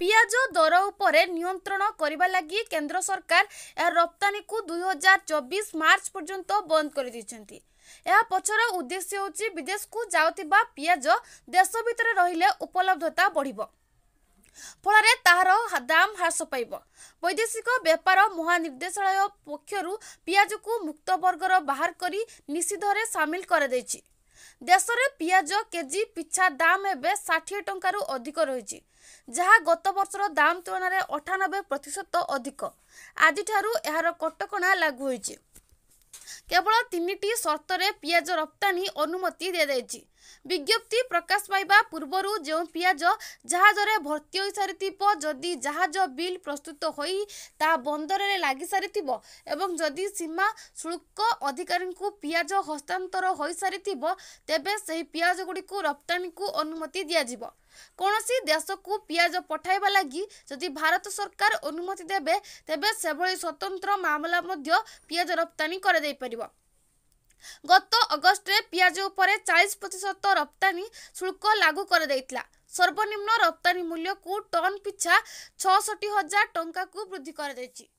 পিঁয়াজ দর উপরে নিয়ন্ত্রণ করা লাগি কেন্দ্র সরকার এর রপ্তানিকু দুই হাজার চব্বিশ মার্চ পর্যন্ত বন্ধ করে দিয়েছেন ଏହା ପଛର ଉଦ୍ଦେଶ୍ୟ ହେଉଛି ବିଦେଶକୁ ଯାଉଥିବା ପିଆଜ ଦେଶ ଭିତରେ ରହିଲେ ଉପଲବ୍ଧତା ବଢ଼ିବ ଫଳରେ ତାହାର ଦାମ ହ୍ରାସ ପାଇବ ବୈଦେଶିକ ବ୍ୟାପାର ମହାନିର୍ଦ୍ଦେଶାଳୟ ପକ୍ଷରୁ ପିଆଜକୁ ମୁକ୍ତ ବର୍ଗର ବାହାର କରି ନିଷିଦ୍ଧରେ ସାମିଲ କରାଯାଇଛି ଦେଶରେ ପିଆଜ କେଜି ପିଛା ଦାମ ଏବେ ଷାଠିଏ ଟଙ୍କାରୁ ଅଧିକ ରହିଛି ଯାହା ଗତ ବର୍ଷର ଦାମ ତୁଳନାରେ ଅଠାନବେ ପ୍ରତିଶତ ଅଧିକ ଆଜିଠାରୁ ଏହାର କଟକଣା ଲାଗୁ ହୋଇଛି କେବଳ ତିନିଟି ସର୍ତ୍ତରେ ପିଆଜ ରପ୍ତାନୀ ଅନୁମତି ଦିଆଯାଇଛି ବିଜ୍ଞପ୍ତି ପ୍ରକାଶ ପାଇବା ପୂର୍ବରୁ ଯେଉଁ ପିଆଜ ଜାହାଜରେ ଭର୍ତ୍ତି ହୋଇସାରିଥିବ ଯଦି ଜାହାଜ ବିଲ୍ ପ୍ରସ୍ତୁତ ହୋଇ ତାହା ବନ୍ଦରରେ ଲାଗିସାରିଥିବ ଏବଂ ଯଦି ସୀମା ଶୁଳ୍କ ଅଧିକାରୀଙ୍କୁ ପିଆଜ ହସ୍ତାନ୍ତର ହୋଇସାରିଥିବ ତେବେ ସେହି ପିଆଜଗୁଡ଼ିକୁ ରପ୍ତାନୀକୁ ଅନୁମତି ଦିଆଯିବ କୌଣସି ଦେଶକୁ ପିଆଜ ପଠାଇବା ଲାଗି ଯଦି ଭାରତ ସରକାର ଅନୁମତି ଦେବେ ତେବେ ସେଭଳି ସ୍ୱତନ୍ତ୍ର ମାମଲା ମଧ୍ୟ ପିଆଜ ରପ୍ତାନୀ କରାଯାଇପାରିବ ଗତ ଅଗଷ୍ଟରେ ପିଆଜ ଉପରେ ଚାଳିଶ ପ୍ରତିଶତ ରପ୍ତାନୀ ଶୁଳ୍କ ଲାଗୁ କରାଯାଇଥିଲା ସର୍ବନିମ୍ନ ରପ୍ତାନୀ ମୂଲ୍ୟକୁ ଟନ୍ ପିଛା ଛଅଷଠି ହଜାର ଟଙ୍କାକୁ ବୃଦ୍ଧି କରାଯାଇଛି